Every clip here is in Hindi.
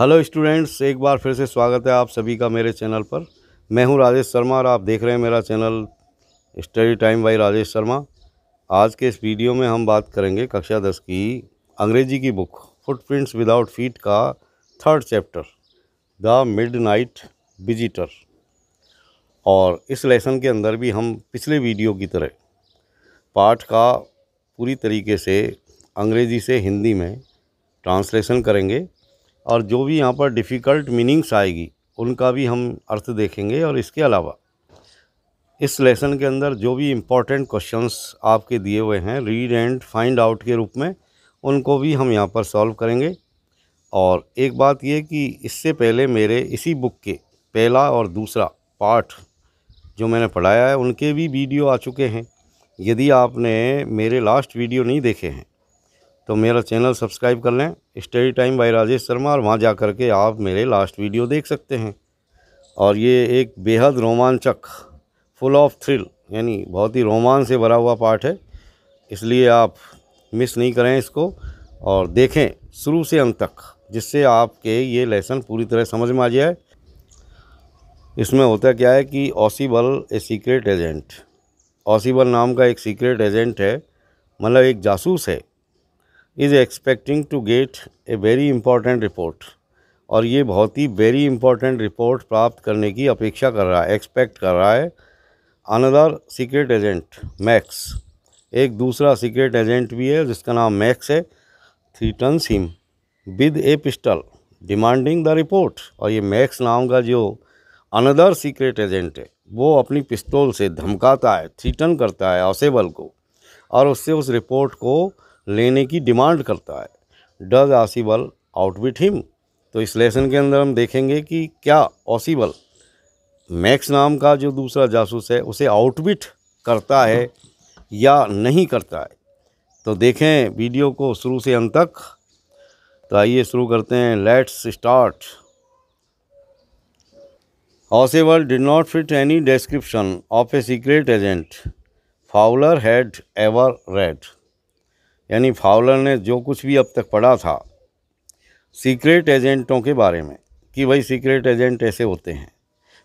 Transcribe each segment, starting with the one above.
हेलो स्टूडेंट्स एक बार फिर से स्वागत है आप सभी का मेरे चैनल पर मैं हूं राजेश शर्मा और आप देख रहे हैं मेरा channel study time by Rajesh Sharma आज के इस वीडियो में हम बात करेंगे कक्षा दस की अंग्रेजी की बुक फुटप्रिंट्स विदाउट फीट का third chapter the midnight visitor और इस लेसन के अंदर भी हम पिछले वीडियो की तरह पाठ का पूरी तरीके से अंग्रेज़ी से हिंदी में ट्रांसलेशन करेंगे और जो भी यहाँ पर डिफ़िकल्ट मीनिंग्स आएगी उनका भी हम अर्थ देखेंगे और इसके अलावा इस लेसन के अंदर जो भी इम्पॉर्टेंट क्वेश्चंस आपके दिए हुए हैं रीड एंड फाइंड आउट के रूप में उनको भी हम यहाँ पर सॉल्व करेंगे और एक बात ये कि इससे पहले मेरे इसी बुक के पहला और दूसरा पार्ट जो मैंने पढ़ाया है उनके भी वीडियो आ चुके हैं यदि आपने मेरे लास्ट वीडियो नहीं देखे हैं तो मेरा चैनल सब्सक्राइब कर लें study time by Rajesh Sharma और वहाँ जा कर के आप मेरे लास्ट वीडियो देख सकते हैं और ये एक बेहद रोमांचक फुल ऑफ थ्रिल यानी बहुत ही रोमांच से भरा हुआ पार्ट है इसलिए आप मिस नहीं करें इसको और देखें शुरू से अंत तक जिससे आपके ये लेसन पूरी तरह समझ में आ जाए इसमें होता क्या है कि ऑसीबल ए सीक्रेट एजेंट ऑसीबल नाम का एक सीक्रेट एजेंट है मतलब एक जासूस है is expecting to get a very important report और ये बहुत ही वेरी इंपॉर्टेंट रिपोर्ट प्राप्त करने की अपेक्षा कर रहा है एक्सपेक्ट कर रहा है अनदर सीक्रेट एजेंट मैक्स एक दूसरा सीक्रेट एजेंट भी है जिसका नाम मैक्स है threatens him with a pistol demanding the report और ये मैक्स नाम का जो अनदर सीक्रेट एजेंट है वो अपनी पिस्तौल से धमकाता है थ्रीटन करता है ऑसेबल को और उससे उस रिपोर्ट को लेने की डिमांड करता है डज आसिबल आउटविट हिम तो इस लेसन के अंदर हम देखेंगे कि क्या ऑसिबल मैक्स नाम का जो दूसरा जासूस है उसे आउटविट करता है या नहीं करता है तो देखें वीडियो को शुरू से अंत तक तो आइए शुरू करते हैं let's start Ausable did not fit any description of a secret agent Fowler had ever read यानी फावलर ने जो कुछ भी अब तक पढ़ा था सीक्रेट एजेंटों के बारे में कि भाई सीक्रेट एजेंट ऐसे होते हैं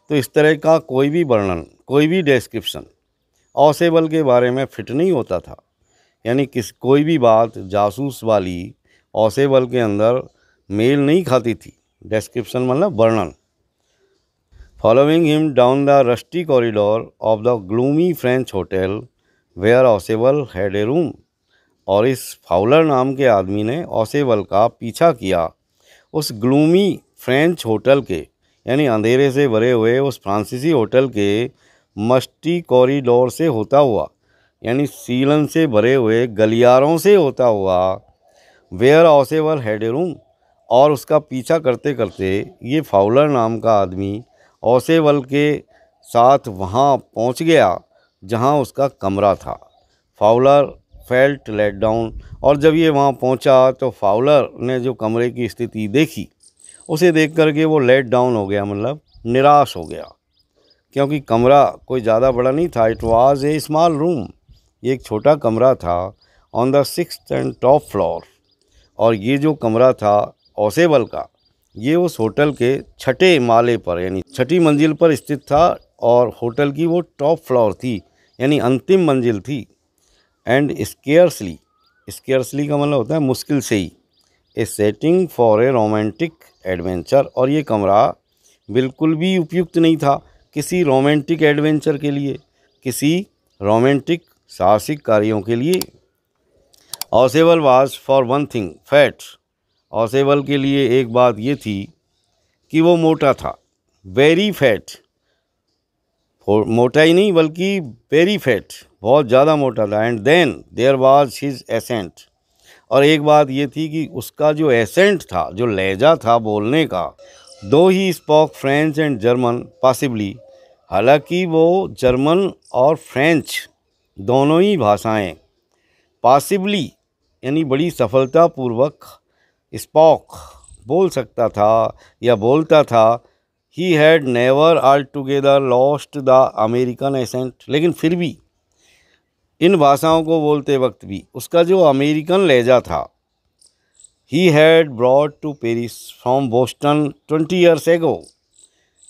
तो इस तरह का कोई भी वर्णन कोई भी डिस्क्रिप्शन ऑसेबल के बारे में फिट नहीं होता था यानी किस कोई भी बात जासूस वाली ऑसेबल के अंदर मेल नहीं खाती थी डिस्क्रिप्शन मतलब वर्णन following him down the rusty corridor of the gloomy French hotel where Ausable had a room और इस फाउलर नाम के आदमी ने ओसेवल का पीछा किया उस ग्लूमी फ्रेंच होटल के यानी अंधेरे से भरे हुए उस फ्रांसीसी होटल के मस्टी कॉरिडोर से होता हुआ यानी सीलन से भरे हुए गलियारों से होता हुआ वेयर ऑसेवर हेडरूम और उसका पीछा करते करते ये फाउलर नाम का आदमी ओसेवल के साथ वहाँ पहुँच गया जहाँ उसका कमरा था फाउलर फेल्ट लेट डाउन और जब ये वहाँ पहुँचा तो फाउलर ने जो कमरे की स्थिति देखी उसे देख करके वो लेट डाउन हो गया मतलब निराश हो गया क्योंकि कमरा कोई ज़्यादा बड़ा नहीं था it was a small room ये एक छोटा कमरा था on the six and top floor और ये जो कमरा था ओसेबल का ये उस होटल के छठे माले पर यानी छठी मंजिल पर स्थित था और होटल की वो टॉप फ्लोर थी यानी अंतिम मंजिल थी एंड स्केयर्सली स्केयर्सली का मतलब होता है मुश्किल से ही a setting for a romantic adventure और ये कमरा बिल्कुल भी उपयुक्त नहीं था किसी रोमांटिक एडवेंचर के लिए किसी रोमांटिक साहसिक कार्यों के लिए Ausable was for one thing fat Ausable के लिए एक बात ये थी कि वो मोटा था वेरी फैट मोटा ही नहीं बल्कि वेरी फैट बहुत ज़्यादा मोटा था and then there was his accent और एक बात ये थी कि उसका जो एसेंट था जो लहजा था बोलने का though he spoke French and German possibly हालांकि वो जर्मन और फ्रेंच दोनों ही भाषाएं पॉसिबली यानी बड़ी सफलतापूर्वक स्पॉक बोल सकता था या बोलता था he had never altogether lost the American accent लेकिन फिर भी इन भाषाओं को बोलते वक्त भी उसका जो अमेरिकन लहजा था he had broad to Paris from Boston twenty years ago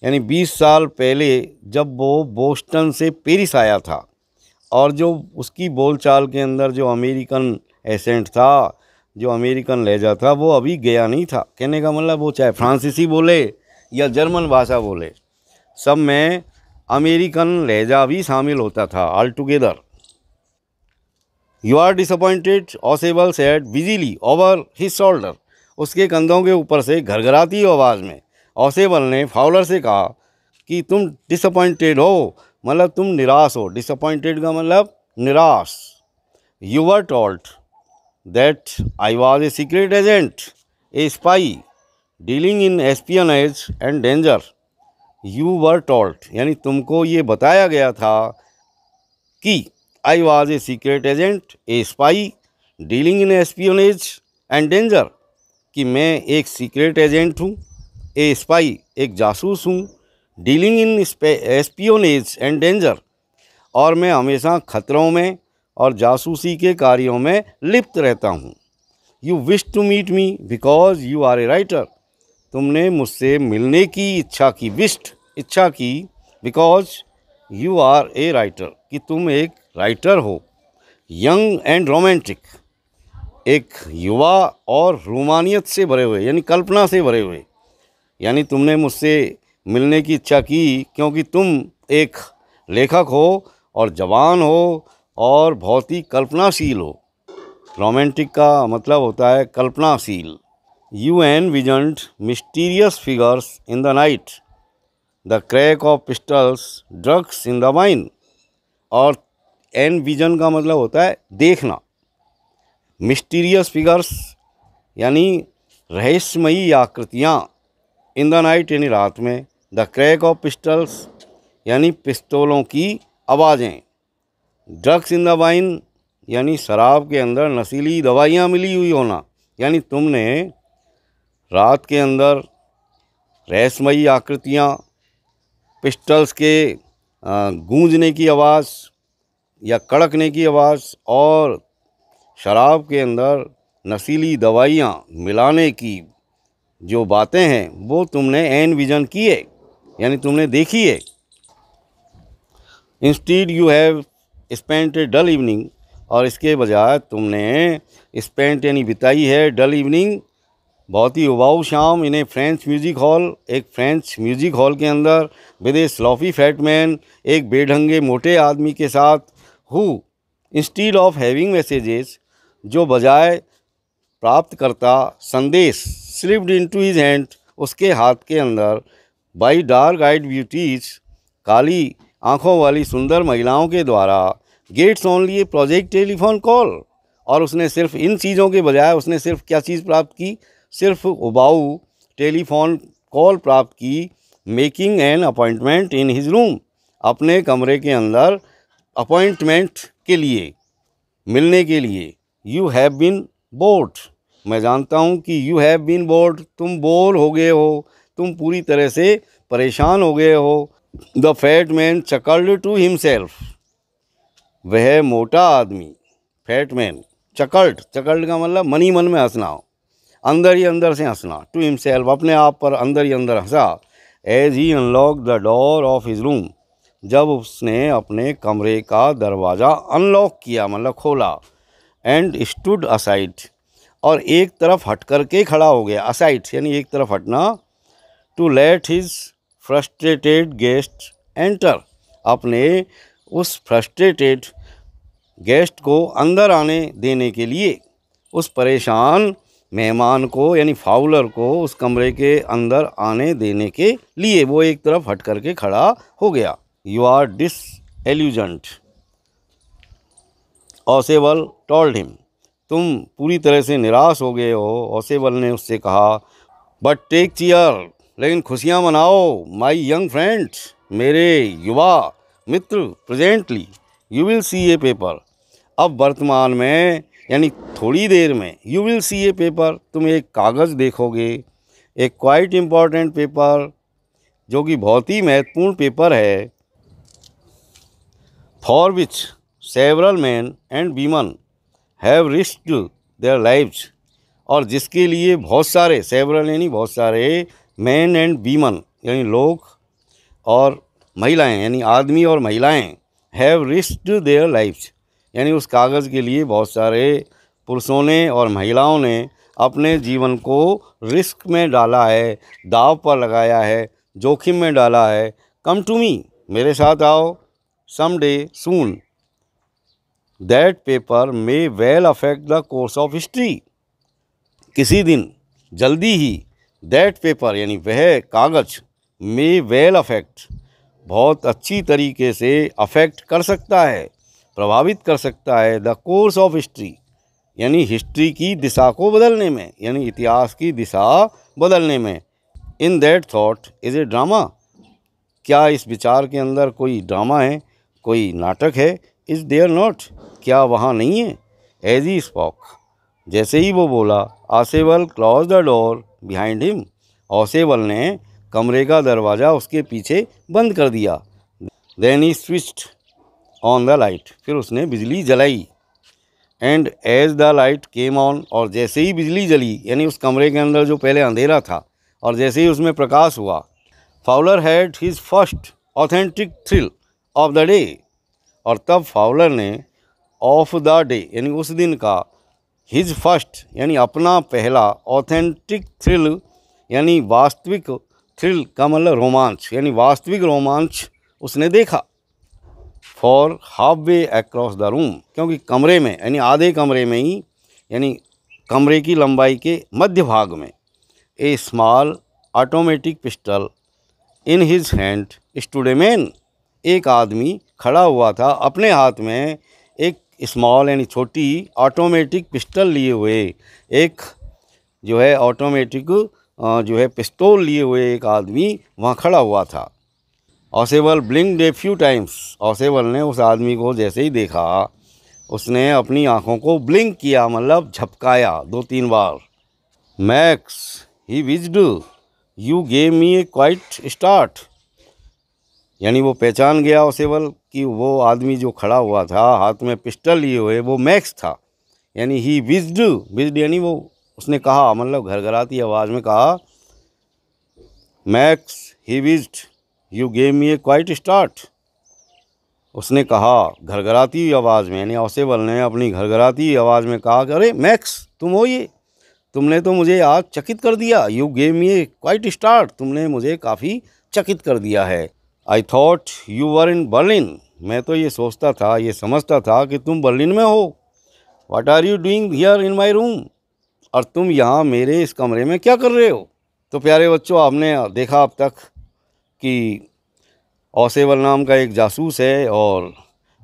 यानी बीस साल पहले जब वो बोस्टन से पेरिस आया था और जो उसकी बोलचाल के अंदर जो अमेरिकन एसेंट था जो अमेरिकन लहजा था वो अभी गया नहीं था कहने का मतलब वो चाहे फ्रांसीसी बोले या जर्मन भाषा बोले सब में अमेरिकन लहजा भी शामिल होता था altogether you are disappointed Ausable said busily over his shoulder उसके कंधों के ऊपर से घरघराती आवाज़ में ऑसेबल ने फाउलर से कहा कि तुम डिसअपॉइंटेड हो मतलब तुम निराश हो डिसअपॉइंटेड का मतलब निराश you are told that I was a secret agent a spy dealing in age and danger you were told यानी तुमको ये बताया गया था कि I was a secret agent a spy dealing in espionage and danger कि मैं एक सीक्रेट एजेंट हूँ ए स्पाई एक जासूस हूँ dealing in espionage and danger और मैं हमेशा खतरों में और जासूसी के कार्यों में लिप्त रहता हूँ you wish to meet me because you are a writer तुमने मुझसे मिलने की इच्छा की विश्ट इच्छा की because you are a writer कि तुम एक राइटर हो यंग एंड रोमांटिक एक युवा और रोमानियत से भरे हुए यानी कल्पना से भरे हुए यानी तुमने मुझसे मिलने की इच्छा की क्योंकि तुम एक लेखक हो और जवान हो और बहुत ही कल्पनाशील हो रोमांटिक का मतलब होता है कल्पनाशील you envisioned mysterious figures in the night the crack of pistols drugs in the wine और एंड विजन का मतलब होता है देखना मिस्टीरियस फिगर्स यानी रहस्यमयी आकृतियाँ इन द नाइट यानी रात में द क्रैक ऑफ पिस्टल्स यानी पिस्तौलों की आवाज़ें ड्रग्स इन द वाइन यानी शराब के अंदर नशीली दवाइयाँ मिली हुई होना यानी तुमने रात के अंदर रहस्यमयी आकृतियाँ पिस्टल्स के गूंजने की आवाज़ या कड़कने की आवाज़ और शराब के अंदर नशीली दवाइयाँ मिलाने की जो बातें हैं वो तुमने एन विजन की है यानी तुमने देखी है instead you have spent a dull evening और इसके बजाय तुमने स्पेंट यानी बिताई है डल इवनिंग बहुत ही उबाऊ शाम इन्हें फ्रेंच म्यूज़िक हॉल एक फ्रेंच म्यूज़िक हॉल के अंदर विद ए स्लॉफी फैटमैन एक बेढंगे मोटे आदमी के साथ who instead of having messages जो बजाय प्राप्तकर्ता संदेश स्लिप्ड इनटू हिज हैंड उसके हाथ के अंदर बाई डार्क आइड ब्यूटीज काली आंखों वाली सुंदर महिलाओं के द्वारा gets only a project telephone call और उसने सिर्फ इन चीज़ों के बजाय उसने सिर्फ क्या चीज़ प्राप्त की सिर्फ उबाऊ टेलीफोन कॉल प्राप्त की making an appointment in his room अपने कमरे के अंदर अपॉइंटमेंट के लिए मिलने के लिए यू हैव बिन बोर्ड मैं जानता हूँ कि यू हैव बिन बोर्ड तुम बोर हो गए हो तुम पूरी तरह से परेशान हो गए हो the fat man chuckled to himself वह मोटा आदमी फैट मैन चकल्ड चकल्ड का मतलब मनी मन में हंसना हो अंदर ही अंदर से हंसना टू हिमसेल्फ अपने आप पर अंदर ही अंदर हंसा as he unlock the door of his room जब उसने अपने कमरे का दरवाज़ा अनलॉक किया मतलब खोला एंड स्टूड असाइड और एक तरफ हट कर के खड़ा हो गया असाइड यानी एक तरफ हटना to let his frustrated guest enter अपने उस फ्रस्ट्रेटेड गेस्ट को अंदर आने देने के लिए उस परेशान मेहमान को यानी फाउलर को उस कमरे के अंदर आने देने के लिए वो एक तरफ हट करके खड़ा हो गया you are disillusioned Ausable told him तुम पूरी तरह से निराश हो गए हो ओसेबल ने उससे कहा बट टेक चीयर लेकिन खुशियाँ मनाओ माई यंग फ्रेंड्स मेरे युवा मित्र presently you will see a paper अब वर्तमान में यानी थोड़ी देर में you will see a paper तुम एक कागज़ देखोगे एक क्वाइट इम्पॉर्टेंट पेपर जो कि बहुत ही महत्वपूर्ण पेपर है for which several men and women have risked their lives और जिसके लिए बहुत सारे सेवरल यानी बहुत सारे मैन एंड वीमन यानी लोग और महिलाएं यानी आदमी और महिलाएं हैव रिस्ड देयर लाइफ्स यानी उस कागज़ के लिए बहुत सारे पुरुषों ने और महिलाओं ने अपने जीवन को रिस्क में डाला है दाव पर लगाया है जोखिम में डाला है कम टू मी मेरे साथ आओ someday soon. That paper may well affect the course of history. किसी दिन जल्दी ही दैट पेपर यानी वह कागज़ मे वेल अफेक्ट बहुत अच्छी तरीके से अफेक्ट कर सकता है प्रभावित कर सकता है द कोर्स ऑफ हिस्ट्री यानी हिस्ट्री की दिशा को बदलने में यानी इतिहास की दिशा बदलने में in that thought is a drama क्या इस विचार के अंदर कोई ड्रामा है कोई नाटक है इज़ देयर नॉट क्या वहाँ नहीं है एज ई स्पॉक जैसे ही वो बोला Ausable closed the door behind him Ausable ने कमरे का दरवाज़ा उसके पीछे बंद कर दिया then he switched on the light फिर उसने बिजली जलाई and as the light came on और जैसे ही बिजली जली यानी उस कमरे के अंदर जो पहले अंधेरा था और जैसे ही उसमें प्रकाश हुआ Fowler had his first authentic thrill of the day और तब फाउलर ने ऑफ द डे यानी उस दिन का हिज फर्स्ट यानी अपना पहला ऑथेंटिक थ्रिल यानी वास्तविक थ्रिल का मतलब रोमांच यानी वास्तविक रोमांच उसने देखा for halfway across the room क्योंकि कमरे में यानी आधे कमरे में ही यानी कमरे की लंबाई के मध्य भाग में a small automatic pistol in his hand stood a man एक आदमी खड़ा हुआ था अपने हाथ में एक स्मॉल यानी छोटी ऑटोमेटिक पिस्टल लिए हुए एक जो है ऑटोमेटिक जो है पिस्तौल लिए हुए एक आदमी वहाँ खड़ा हुआ था Ausable blinked few times Ausable ने उस आदमी को जैसे ही देखा उसने अपनी आँखों को ब्लिंक किया मतलब झपकाया दो तीन बार Max he wheezed you gave me a quite start यानी वो पहचान गया उसेवल कि वो आदमी जो खड़ा हुआ था हाथ में पिस्टल लिए हुए वो मैक्स था यानी ही विज्ड विज्ड यानी वो उसने कहा मतलब घरघराती आवाज़ में कहा Max he wheezed you gave a quite start उसने कहा घरघराती आवाज़ में यानी औसेबल ने अपनी घरघराती आवाज़ में कहा कि अरे मैक्स तुम हो ये तुमने तो मुझे आज चकित कर दिया you gave a quite start तुमने मुझे काफ़ी चकित कर दिया है I thought you were in Berlin मैं तो ये सोचता था ये समझता था कि तुम बर्लिन में हो what are you doing here in my room और तुम यहाँ मेरे इस कमरे में क्या कर रहे हो तो प्यारे बच्चों आपने देखा अब तक कि ओसेवल नाम का एक जासूस है और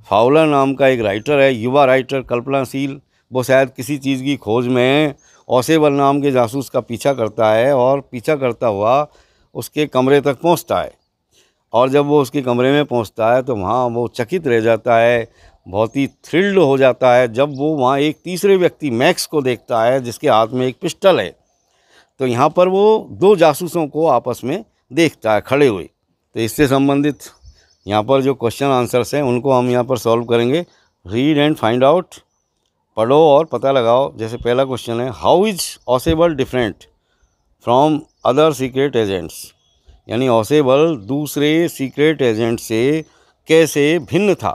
फाउलर नाम का एक राइटर है युवा राइटर कल्पनाशील वो शायद किसी चीज़ की खोज में ओसेवल नाम के जासूस का पीछा करता है और पीछा करता हुआ उसके कमरे तक पहुंचता है और जब वो उसके कमरे में पहुंचता है तो वहाँ वो चकित रह जाता है बहुत ही थ्रिल्ड हो जाता है जब वो वहाँ एक तीसरे व्यक्ति मैक्स को देखता है जिसके हाथ में एक पिस्टल है तो यहाँ पर वो दो जासूसों को आपस में देखता है खड़े हुए तो इससे संबंधित यहाँ पर जो क्वेश्चन आंसर्स हैं उनको हम यहाँ पर सॉल्व करेंगे रीड एंड फाइंड आउट पढ़ो और पता लगाओ जैसे पहला क्वेश्चन है how is Ausable different from other secret agents यानी ऑसेबल दूसरे सीक्रेट एजेंट से कैसे भिन्न था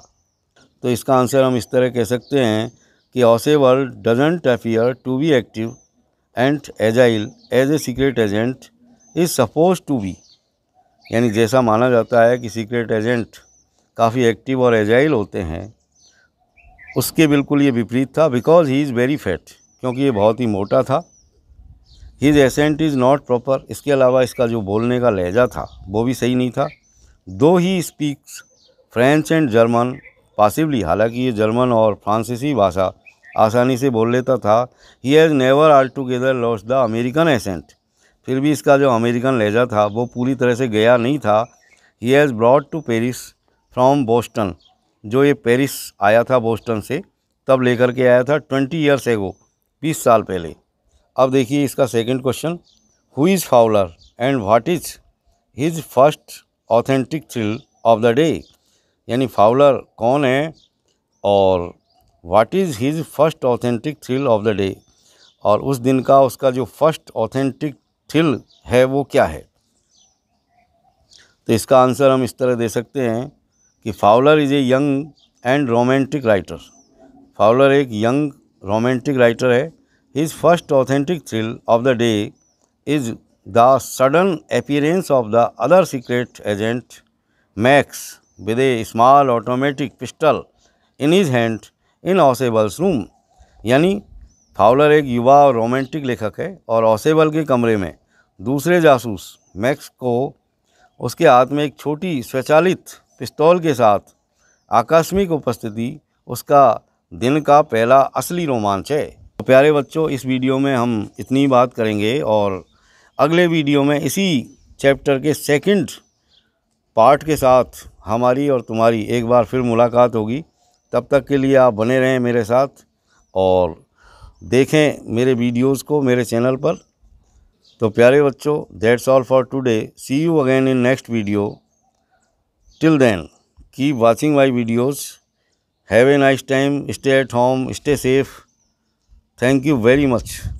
तो इसका आंसर हम इस तरह कह सकते हैं कि Ausable doesn't appear to be active and agile as a secret agent is supposed to be यानी जैसा माना जाता है कि सीक्रेट एजेंट काफ़ी एक्टिव और एजाइल होते हैं उसके बिल्कुल ये विपरीत था because he is very fat क्योंकि ये बहुत ही मोटा था his accent is not proper इसके अलावा इसका जो बोलने का लहजा था वो भी सही नहीं था though he speaks French and German possibly हालांकि ये जर्मन और फ्रांसीसी भाषा आसानी से बोल लेता था he has never altogether lost the American accent फिर भी इसका जो अमेरिकन लहजा था वो पूरी तरह से गया नहीं था he has broad to Paris from Boston जो ये पेरिस आया था बोस्टन से तब लेकर के आया था ट्वेंटी ईयर्स एगो बीस साल पहले अब देखिए इसका second question who is Fowler and what is his first authentic thrill of the day यानी फाउलर कौन है और what is his first authentic thrill of the day और उस दिन का उसका जो फर्स्ट ऑथेंटिक थ्रिल है वो क्या है तो इसका आंसर हम इस तरह दे सकते हैं कि Fowler is a young and romantic writer Fowler एक यंग रोमांटिक राइटर है His first authentic thrill of the day is the sudden appearance of the other secret agent, Max, with a small automatic pistol in his hand in Ausable's room. यानी फाउलर एक युवा और रोमांटिक लेखक है और ऑसेबल के कमरे में दूसरे जासूस मैक्स को उसके हाथ में एक छोटी स्वचालित पिस्तौल के साथ आकस्मिक उपस्थिति उसका दिन का पहला असली रोमांच है तो प्यारे बच्चों इस वीडियो में हम इतनी बात करेंगे और अगले वीडियो में इसी चैप्टर के सेकंड पार्ट के साथ हमारी और तुम्हारी एक बार फिर मुलाकात होगी तब तक के लिए आप बने रहें मेरे साथ और देखें मेरे वीडियोस को मेरे चैनल पर तो प्यारे बच्चों that's all for today see you again in next video till then keep watching my videos have a nice time stay at home stay safe thank you very much